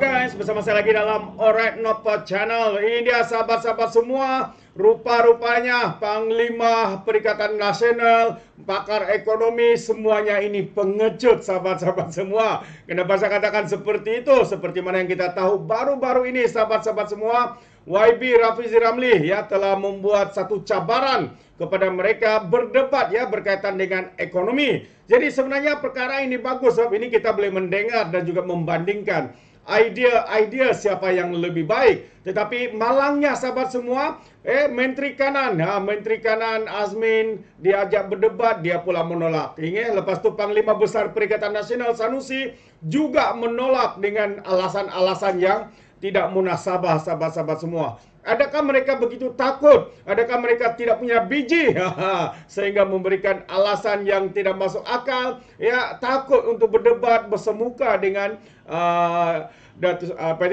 guys, bersama saya lagi dalam Orek Noto Channel Ini dia sahabat-sahabat semua Rupa-rupanya Panglima Perikatan Nasional Pakar Ekonomi Semuanya ini pengecut sahabat-sahabat semua Kenapa saya katakan seperti itu? Seperti mana yang kita tahu baru-baru ini sahabat-sahabat semua YB Rafizi Ramli ya telah membuat satu cabaran kepada mereka berdebat ya berkaitan dengan ekonomi. Jadi sebenarnya perkara ini bagus sebab ini kita boleh mendengar dan juga membandingkan idea-idea siapa yang lebih baik. Tetapi malangnya sahabat semua, eh menteri kanan, ha, menteri kanan Azmin diajak berdebat, dia pula menolak. Ingat lepas tu panglima besar Perikatan Nasional Sanusi juga menolak dengan alasan-alasan yang tidak munasabah sahabat-sahabat semua. Adakah mereka begitu takut? Adakah mereka tidak punya biji? Sehingga memberikan alasan yang tidak masuk akal. Ya, takut untuk berdebat, bersemuka dengan uh, uh apa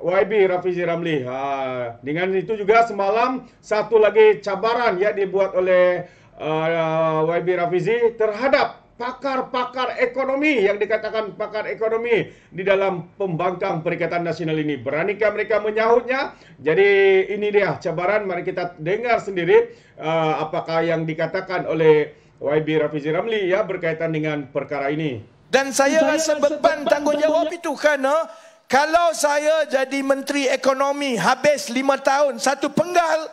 YB Rafizi Ramli. Uh, dengan itu juga semalam satu lagi cabaran yang dibuat oleh uh, YB Rafizi terhadap pakar-pakar ekonomi yang dikatakan pakar ekonomi di dalam pembangkang Perikatan Nasional ini. Beranikah mereka menyahutnya? Jadi ini dia cabaran. Mari kita dengar sendiri uh, apakah yang dikatakan oleh YB Rafizi Ramli ya berkaitan dengan perkara ini. Dan saya, saya rasa beban, tanggungjawab itu kerana kalau saya jadi Menteri Ekonomi habis lima tahun satu penggal,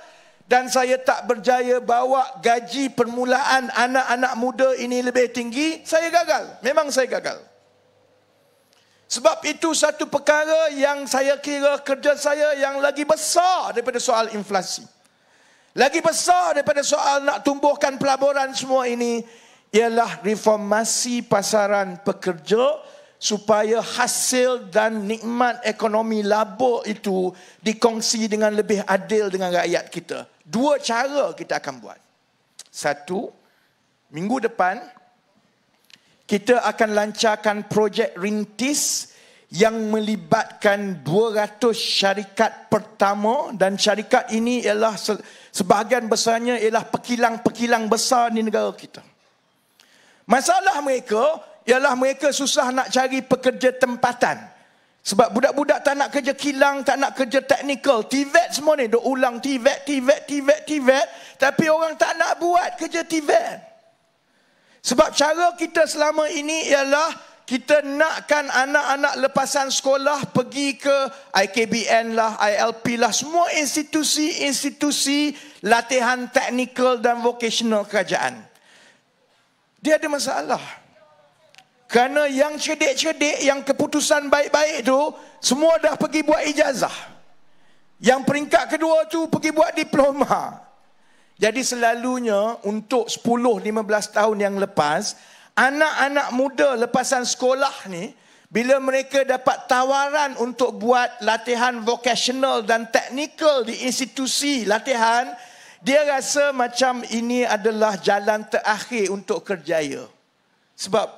dan saya tak berjaya bawa gaji permulaan anak-anak muda ini lebih tinggi, saya gagal. Memang saya gagal. Sebab itu satu perkara yang saya kira kerja saya yang lagi besar daripada soal inflasi. Lagi besar daripada soal nak tumbuhkan pelaburan semua ini ialah reformasi pasaran pekerja supaya hasil dan nikmat ekonomi labur itu dikongsi dengan lebih adil dengan rakyat kita dua cara kita akan buat. Satu, minggu depan kita akan lancarkan projek rintis yang melibatkan 200 syarikat pertama dan syarikat ini ialah sebahagian besarnya ialah pekilang-pekilang besar di negara kita. Masalah mereka ialah mereka susah nak cari pekerja tempatan. Sebab budak-budak tak nak kerja kilang, tak nak kerja teknikal. tivet semua ni, dia ulang tivet, tivet, tivet, tivet. Tapi orang tak nak buat kerja tivet. Sebab cara kita selama ini ialah kita nakkan anak-anak lepasan sekolah pergi ke IKBN lah, ILP lah. Semua institusi-institusi latihan teknikal dan vocational kerajaan. Dia ada masalah. Kerana yang cedek-cedek, yang keputusan baik-baik tu, semua dah pergi buat ijazah. Yang peringkat kedua tu pergi buat diploma. Jadi selalunya untuk 10-15 tahun yang lepas, anak-anak muda lepasan sekolah ni, bila mereka dapat tawaran untuk buat latihan vocational dan teknikal di institusi latihan, dia rasa macam ini adalah jalan terakhir untuk kerjaya. Sebab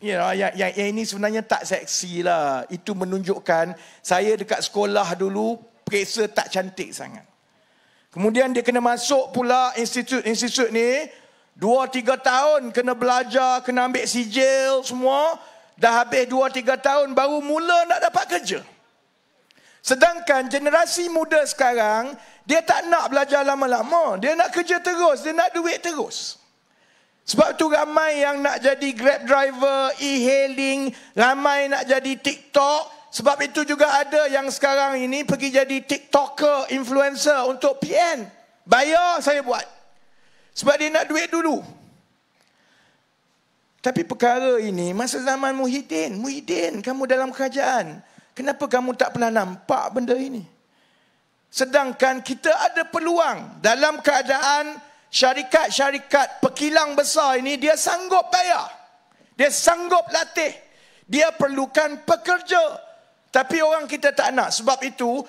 you ya, know, yang, yang, yang ya, ini sebenarnya tak seksi lah. Itu menunjukkan saya dekat sekolah dulu periksa tak cantik sangat. Kemudian dia kena masuk pula institut-institut ni. Dua, tiga tahun kena belajar, kena ambil sijil semua. Dah habis dua, tiga tahun baru mula nak dapat kerja. Sedangkan generasi muda sekarang, dia tak nak belajar lama-lama. Dia nak kerja terus, dia nak duit terus. Terus. Sebab tu ramai yang nak jadi grab driver, e-hailing, ramai nak jadi TikTok. Sebab itu juga ada yang sekarang ini pergi jadi TikToker, influencer untuk PN. Bayar saya buat. Sebab dia nak duit dulu. Tapi perkara ini masa zaman Muhyiddin. Muhyiddin, kamu dalam kerajaan. Kenapa kamu tak pernah nampak benda ini? Sedangkan kita ada peluang dalam keadaan syarikat-syarikat pekilang besar ini dia sanggup bayar. Dia sanggup latih. Dia perlukan pekerja. Tapi orang kita tak nak. Sebab itu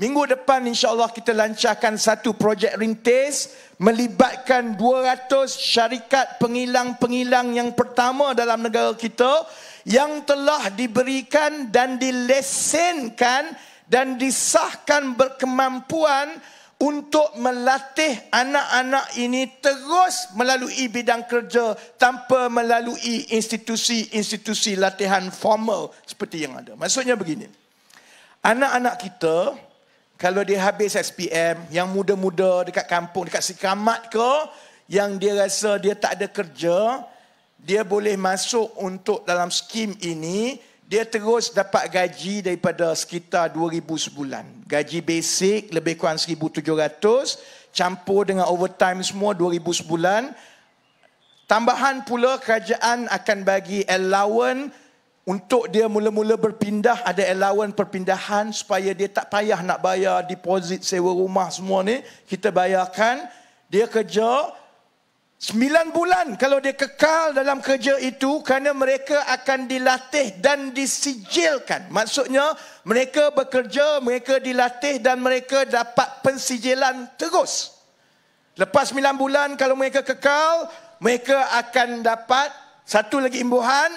minggu depan insya Allah kita lancarkan satu projek rintis. Melibatkan 200 syarikat pengilang-pengilang yang pertama dalam negara kita. Yang telah diberikan dan dilesenkan dan disahkan berkemampuan untuk melatih anak-anak ini terus melalui bidang kerja tanpa melalui institusi-institusi latihan formal seperti yang ada. Maksudnya begini. Anak-anak kita kalau dia habis SPM yang muda-muda dekat kampung dekat Sikamat ke yang dia rasa dia tak ada kerja, dia boleh masuk untuk dalam skim ini dia terus dapat gaji daripada sekitar 2000 sebulan. Gaji basic lebih kurang 1700 campur dengan overtime semua 2000 sebulan. Tambahan pula kerajaan akan bagi allowance untuk dia mula-mula berpindah ada allowance perpindahan supaya dia tak payah nak bayar deposit sewa rumah semua ni kita bayarkan dia kerja Sembilan bulan kalau dia kekal dalam kerja itu kerana mereka akan dilatih dan disijilkan. Maksudnya mereka bekerja, mereka dilatih dan mereka dapat pensijilan terus. Lepas sembilan bulan kalau mereka kekal, mereka akan dapat satu lagi imbuhan.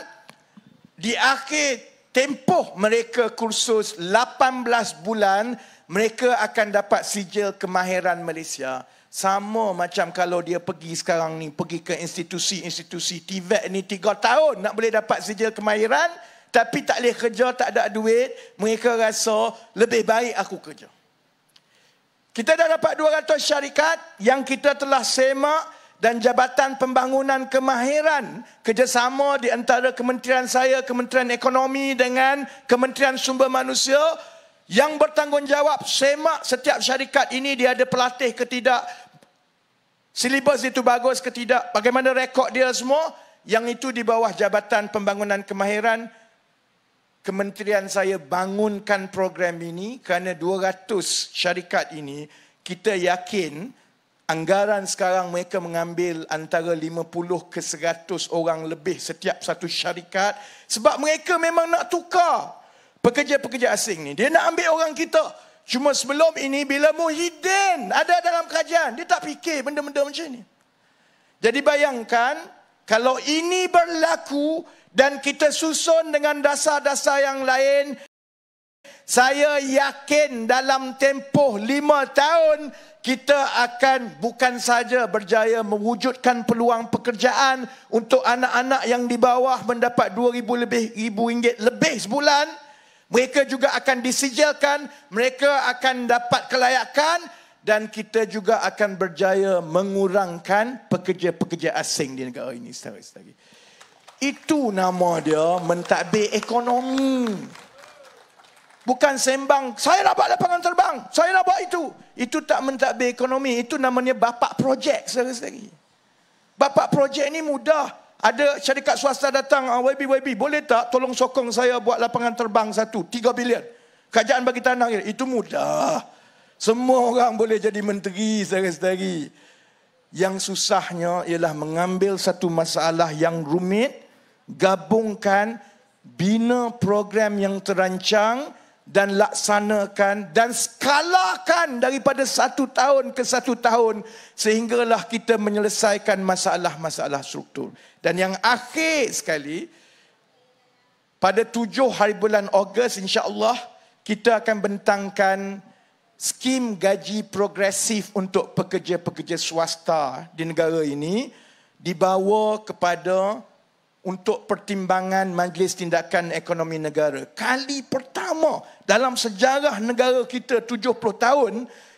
Di akhir tempoh mereka kursus 18 bulan, mereka akan dapat sijil kemahiran Malaysia. Malaysia. Sama macam kalau dia pergi sekarang ni pergi ke institusi-institusi TVET ni tiga tahun nak boleh dapat sijil kemahiran tapi tak boleh kerja, tak ada duit, mereka rasa lebih baik aku kerja. Kita dah dapat 200 syarikat yang kita telah semak dan Jabatan Pembangunan Kemahiran kerjasama di antara kementerian saya, Kementerian Ekonomi dengan Kementerian Sumber Manusia yang bertanggungjawab semak setiap syarikat ini dia ada pelatih ketidak Silibus itu bagus ke tidak? Bagaimana rekod dia semua? Yang itu di bawah Jabatan Pembangunan Kemahiran. Kementerian saya bangunkan program ini kerana 200 syarikat ini kita yakin anggaran sekarang mereka mengambil antara 50 ke 100 orang lebih setiap satu syarikat sebab mereka memang nak tukar pekerja-pekerja asing ni. Dia nak ambil orang kita. Cuma sebelum ini bila Muhyiddin ada dalam kerajaan, dia tak fikir benda-benda macam ni. Jadi bayangkan kalau ini berlaku dan kita susun dengan dasar-dasar yang lain, saya yakin dalam tempoh lima tahun kita akan bukan saja berjaya mewujudkan peluang pekerjaan untuk anak-anak yang di bawah mendapat 2,000 lebih ribu ringgit lebih sebulan, mereka juga akan disijilkan, mereka akan dapat kelayakan dan kita juga akan berjaya mengurangkan pekerja-pekerja asing di negara ini. Setelah, setelah. Itu nama dia mentadbir ekonomi. Bukan sembang, saya nak buat lapangan terbang, saya nak buat itu. Itu tak mentadbir ekonomi, itu namanya bapak projek. Setelah, setelah. Bapak projek ini mudah, ada syarikat swasta datang ah, YB YB boleh tak tolong sokong saya buat lapangan terbang satu tiga bilion kerajaan bagi tanah ya, itu mudah semua orang boleh jadi menteri sehari-hari yang susahnya ialah mengambil satu masalah yang rumit gabungkan bina program yang terancang dan laksanakan dan skalakan daripada satu tahun ke satu tahun sehinggalah kita menyelesaikan masalah-masalah struktur. Dan yang akhir sekali, pada tujuh hari bulan Ogos insya Allah kita akan bentangkan skim gaji progresif untuk pekerja-pekerja swasta di negara ini dibawa kepada untuk pertimbangan Majlis Tindakan Ekonomi Negara. Kali pertama dalam sejarah negara kita 70 tahun,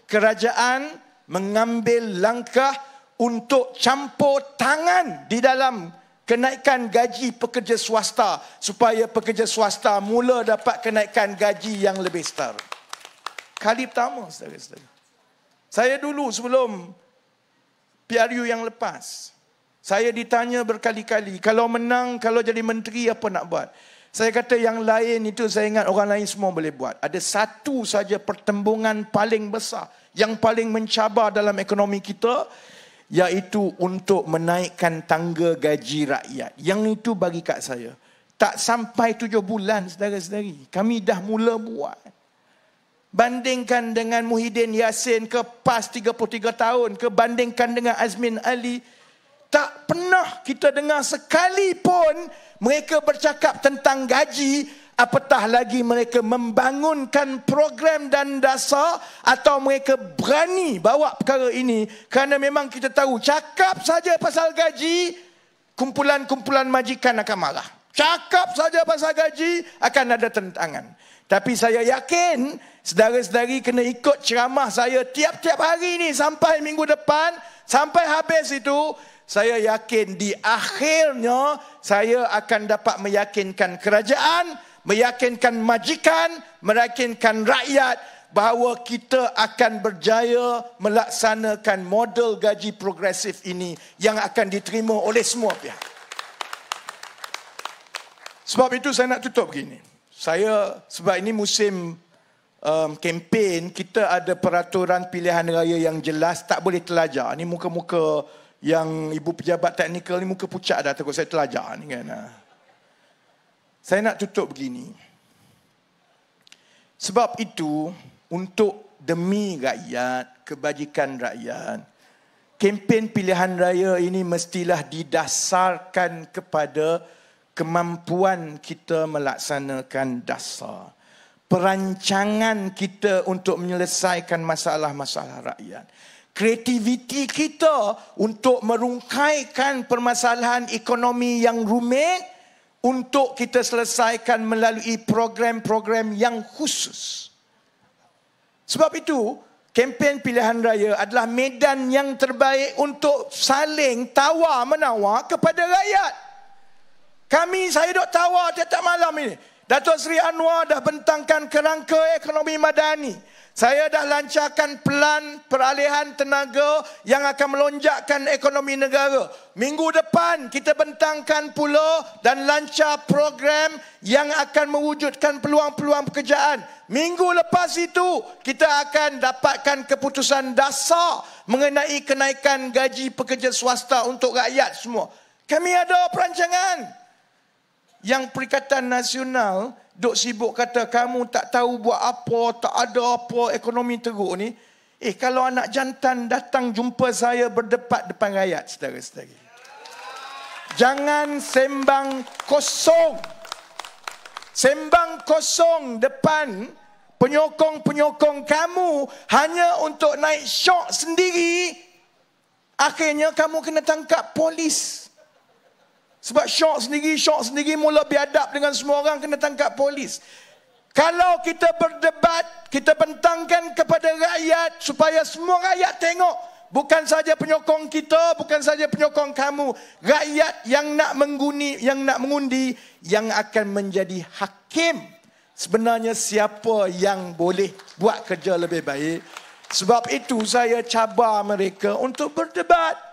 kerajaan mengambil langkah untuk campur tangan di dalam kenaikan gaji pekerja swasta supaya pekerja swasta mula dapat kenaikan gaji yang lebih setara. Kali pertama, saudara-saudara. Saya dulu sebelum PRU yang lepas, saya ditanya berkali-kali, kalau menang, kalau jadi menteri apa nak buat? Saya kata yang lain itu saya ingat orang lain semua boleh buat. Ada satu saja pertembungan paling besar yang paling mencabar dalam ekonomi kita iaitu untuk menaikkan tangga gaji rakyat. Yang itu bagi kat saya. Tak sampai tujuh bulan sedari-sedari Kami dah mula buat. Bandingkan dengan Muhyiddin Yassin ke PAS 33 tahun. Ke bandingkan dengan Azmin Ali tak pernah kita dengar sekalipun mereka bercakap tentang gaji apatah lagi mereka membangunkan program dan dasar atau mereka berani bawa perkara ini kerana memang kita tahu cakap saja pasal gaji kumpulan-kumpulan majikan akan marah cakap saja pasal gaji akan ada tentangan tapi saya yakin saudara sedari kena ikut ceramah saya tiap-tiap hari ini sampai minggu depan sampai habis itu saya yakin di akhirnya saya akan dapat meyakinkan kerajaan, meyakinkan majikan, meyakinkan rakyat bahawa kita akan berjaya melaksanakan model gaji progresif ini yang akan diterima oleh semua pihak. Sebab itu saya nak tutup begini. Saya sebab ini musim um, kempen kita ada peraturan pilihan raya yang jelas tak boleh telajar. Ini muka-muka yang ibu pejabat teknikal ni muka pucat dah takut saya telajar ni kan. Ha. Saya nak tutup begini. Sebab itu untuk demi rakyat, kebajikan rakyat, kempen pilihan raya ini mestilah didasarkan kepada kemampuan kita melaksanakan dasar. Perancangan kita untuk menyelesaikan masalah-masalah rakyat kreativiti kita untuk merungkaikan permasalahan ekonomi yang rumit untuk kita selesaikan melalui program-program yang khusus. Sebab itu, kempen pilihan raya adalah medan yang terbaik untuk saling tawar-menawar kepada rakyat. Kami, saya dok tawar tiap-tiap malam ini. Datuk Seri Anwar dah bentangkan kerangka ekonomi madani. Saya dah lancarkan pelan peralihan tenaga yang akan melonjakkan ekonomi negara. Minggu depan kita bentangkan pula dan lancar program yang akan mewujudkan peluang-peluang pekerjaan. Minggu lepas itu kita akan dapatkan keputusan dasar mengenai kenaikan gaji pekerja swasta untuk rakyat semua. Kami ada perancangan yang Perikatan Nasional dok sibuk kata kamu tak tahu buat apa, tak ada apa, ekonomi teruk ni. Eh kalau anak jantan datang jumpa saya berdepan depan rakyat saudara-saudari. Jangan sembang kosong. Sembang kosong depan penyokong-penyokong kamu hanya untuk naik syok sendiri. Akhirnya kamu kena tangkap polis. Sebab syok sendiri, syok sendiri mula biadab dengan semua orang kena tangkap polis. Kalau kita berdebat, kita bentangkan kepada rakyat supaya semua rakyat tengok. Bukan saja penyokong kita, bukan saja penyokong kamu. Rakyat yang nak mengundi, yang nak mengundi, yang akan menjadi hakim. Sebenarnya siapa yang boleh buat kerja lebih baik. Sebab itu saya cabar mereka untuk berdebat.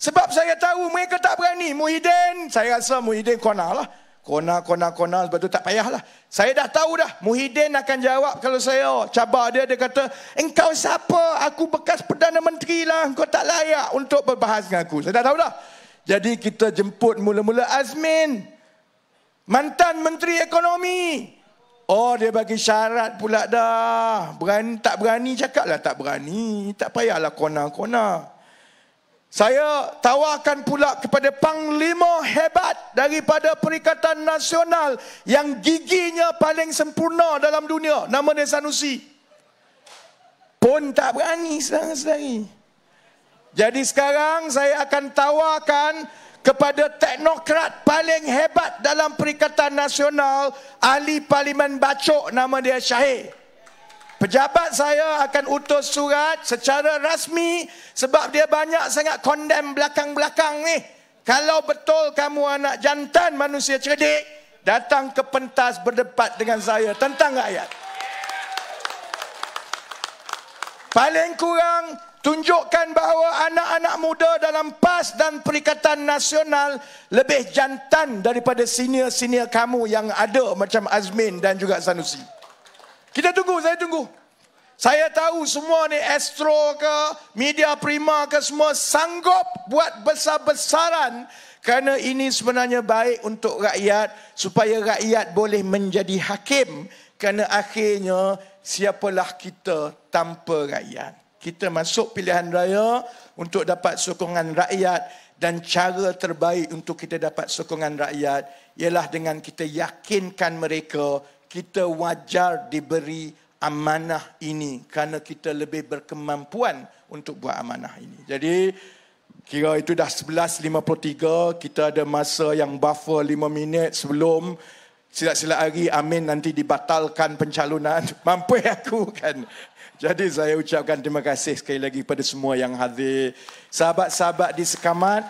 Sebab saya tahu mereka tak berani. Muhyiddin, saya rasa Muhyiddin kona lah. Kona, kona, kona. Sebab tu tak lah. Saya dah tahu dah. Muhyiddin akan jawab kalau saya oh cabar dia. Dia kata, engkau siapa? Aku bekas Perdana Menteri lah. Engkau tak layak untuk berbahas dengan aku. Saya dah tahu dah. Jadi kita jemput mula-mula Azmin. Mantan Menteri Ekonomi. Oh dia bagi syarat pula dah. Berani, tak berani cakap lah tak berani. Tak payahlah kona-kona. Saya tawarkan pula kepada panglima hebat daripada Perikatan Nasional yang giginya paling sempurna dalam dunia. Nama dia Sanusi. Pun tak berani sedang-sedari. Jadi sekarang saya akan tawarkan kepada teknokrat paling hebat dalam Perikatan Nasional, Ahli Parlimen Bacok nama dia Syahir pejabat saya akan utus surat secara rasmi sebab dia banyak sangat condemn belakang-belakang ni. Kalau betul kamu anak jantan manusia cerdik, datang ke pentas berdebat dengan saya tentang rakyat. Paling kurang tunjukkan bahawa anak-anak muda dalam PAS dan Perikatan Nasional lebih jantan daripada senior-senior kamu yang ada macam Azmin dan juga Sanusi. Kita tunggu, saya tunggu. Saya tahu semua ni Astro ke, Media Prima ke semua sanggup buat besar-besaran kerana ini sebenarnya baik untuk rakyat supaya rakyat boleh menjadi hakim kerana akhirnya siapalah kita tanpa rakyat. Kita masuk pilihan raya untuk dapat sokongan rakyat dan cara terbaik untuk kita dapat sokongan rakyat ialah dengan kita yakinkan mereka kita wajar diberi amanah ini kerana kita lebih berkemampuan untuk buat amanah ini. Jadi kira itu dah 11.53 kita ada masa yang buffer 5 minit sebelum silap-silap hari amin nanti dibatalkan pencalonan mampu aku kan. Jadi saya ucapkan terima kasih sekali lagi kepada semua yang hadir. Sahabat-sahabat di sekamat,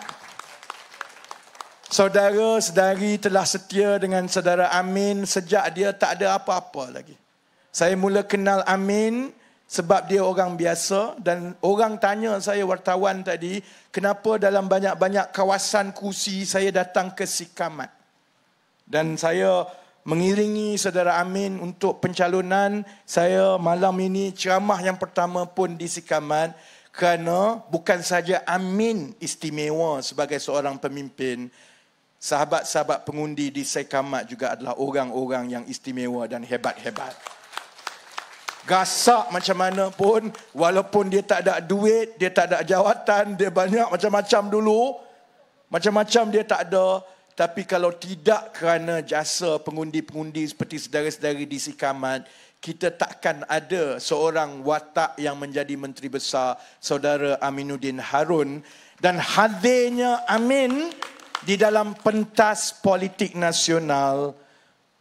Saudara sedari telah setia dengan saudara Amin sejak dia tak ada apa-apa lagi. Saya mula kenal Amin sebab dia orang biasa dan orang tanya saya wartawan tadi kenapa dalam banyak-banyak kawasan kursi saya datang ke Sikamat. Dan saya mengiringi saudara Amin untuk pencalonan saya malam ini ceramah yang pertama pun di Sikamat kerana bukan saja Amin istimewa sebagai seorang pemimpin sahabat-sahabat pengundi di Sekamat juga adalah orang-orang yang istimewa dan hebat-hebat. Gasak macam mana pun, walaupun dia tak ada duit, dia tak ada jawatan, dia banyak macam-macam dulu. Macam-macam dia tak ada. Tapi kalau tidak kerana jasa pengundi-pengundi seperti saudara sedari di Sikamat, kita takkan ada seorang watak yang menjadi Menteri Besar, saudara Aminuddin Harun. Dan hadirnya Amin di dalam pentas politik nasional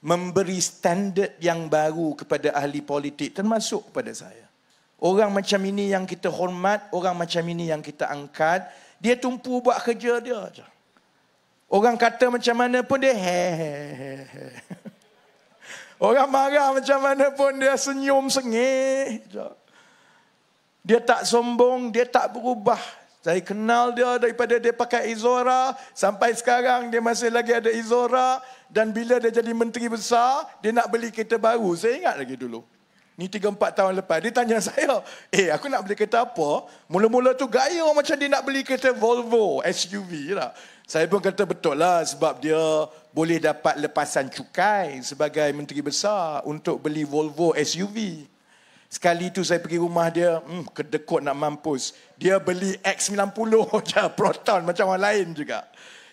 memberi standard yang baru kepada ahli politik termasuk kepada saya. Orang macam ini yang kita hormat, orang macam ini yang kita angkat, dia tumpu buat kerja dia aja. Orang kata macam mana pun dia he he he. Orang marah macam mana pun dia senyum sengih. Dia tak sombong, dia tak berubah. Saya kenal dia daripada dia pakai Izora sampai sekarang dia masih lagi ada Izora dan bila dia jadi menteri besar dia nak beli kereta baru. Saya ingat lagi dulu. Ni 3 4 tahun lepas dia tanya saya, "Eh, aku nak beli kereta apa?" Mula-mula tu gaya macam dia nak beli kereta Volvo SUV lah. Saya pun kata betul lah sebab dia boleh dapat lepasan cukai sebagai menteri besar untuk beli Volvo SUV. Sekali tu saya pergi rumah dia, hmm, kedekut nak mampus. Dia beli X90 je, proton macam orang lain juga.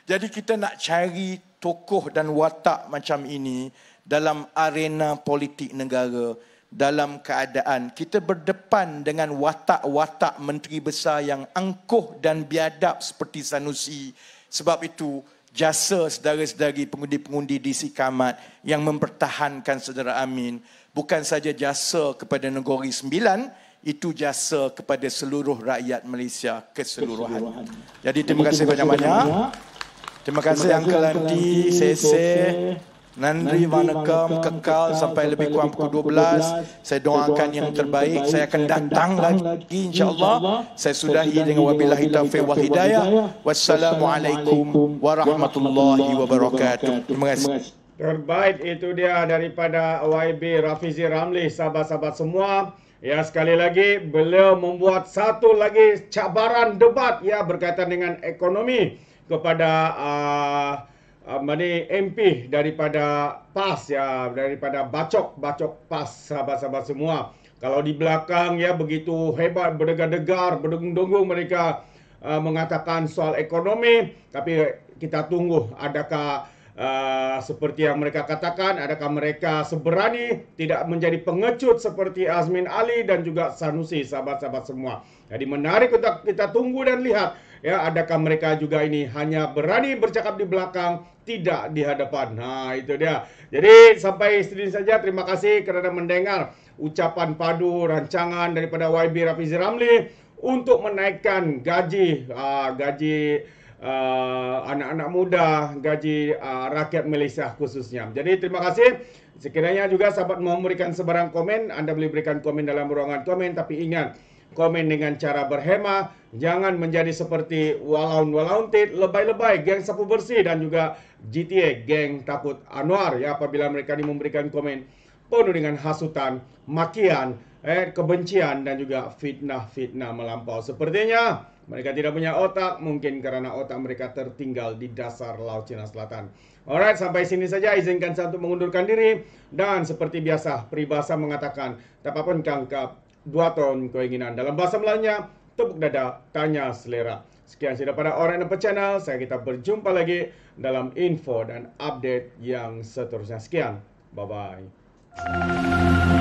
Jadi kita nak cari tokoh dan watak macam ini dalam arena politik negara, dalam keadaan kita berdepan dengan watak-watak menteri besar yang angkuh dan biadab seperti Sanusi. Sebab itu jasa saudara-saudari pengundi-pengundi di Sikamat yang mempertahankan saudara Amin bukan saja jasa kepada negeri sembilan itu jasa kepada seluruh rakyat Malaysia keseluruhan. keseluruhan. Jadi terima kasih banyak-banyak. Terima kasih Uncle Lanti, CC, Nandri, Vanakam, Kekal sampai lebih kurang pukul 12. 12. Saya doakan, yang, terbaik. Saya akan datang, lagi, lagi insyaAllah. Saya sudahi dengan wabillahi taufiq wa hidayah. Wassalamualaikum warahmatullahi wabarakatuh. Terima kasih. Terbaik itu dia daripada YB Rafizi Ramli, sahabat-sahabat semua. Ya, sekali lagi beliau membuat satu lagi cabaran debat ya berkaitan dengan ekonomi kepada uh, mani MP daripada PAS ya daripada Bacok Bacok PAS sahabat-sahabat semua. Kalau di belakang ya begitu hebat berdegar-degar berdengung-dengung mereka uh, mengatakan soal ekonomi tapi kita tunggu adakah Ah, seperti yang mereka katakan adakah mereka seberani tidak menjadi pengecut seperti Azmin Ali dan juga Sanusi sahabat-sahabat semua jadi menarik untuk kita tunggu dan lihat ya adakah mereka juga ini hanya berani bercakap di belakang tidak di hadapan nah itu dia jadi sampai sini saja terima kasih kerana mendengar ucapan padu rancangan daripada YB Rafizi Ramli untuk menaikkan gaji uh, gaji Uh, anak-anak uh, muda gaji uh, rakyat Malaysia khususnya. Jadi terima kasih. Sekiranya juga sahabat mau memberikan sebarang komen, anda boleh berikan komen dalam ruangan komen. Tapi ingat, komen dengan cara berhemah, Jangan menjadi seperti walaun walaun tit, lebay lebay, geng sapu bersih dan juga GTA, geng takut Anwar. Ya, apabila mereka ini memberikan komen penuh dengan hasutan, makian, eh, kebencian dan juga fitnah-fitnah melampau. Sepertinya mereka tidak punya otak, mungkin karena otak mereka tertinggal di dasar Laut Cina Selatan. Alright, sampai sini saja. Izinkan saya untuk mengundurkan diri. Dan seperti biasa, peribahasa mengatakan, apapun kangkap, dua ton keinginan. Dalam bahasa Melayunya, tepuk dada, tanya selera. Sekian sudah pada orang yang channel. Saya kita berjumpa lagi dalam info dan update yang seterusnya. Sekian, bye-bye.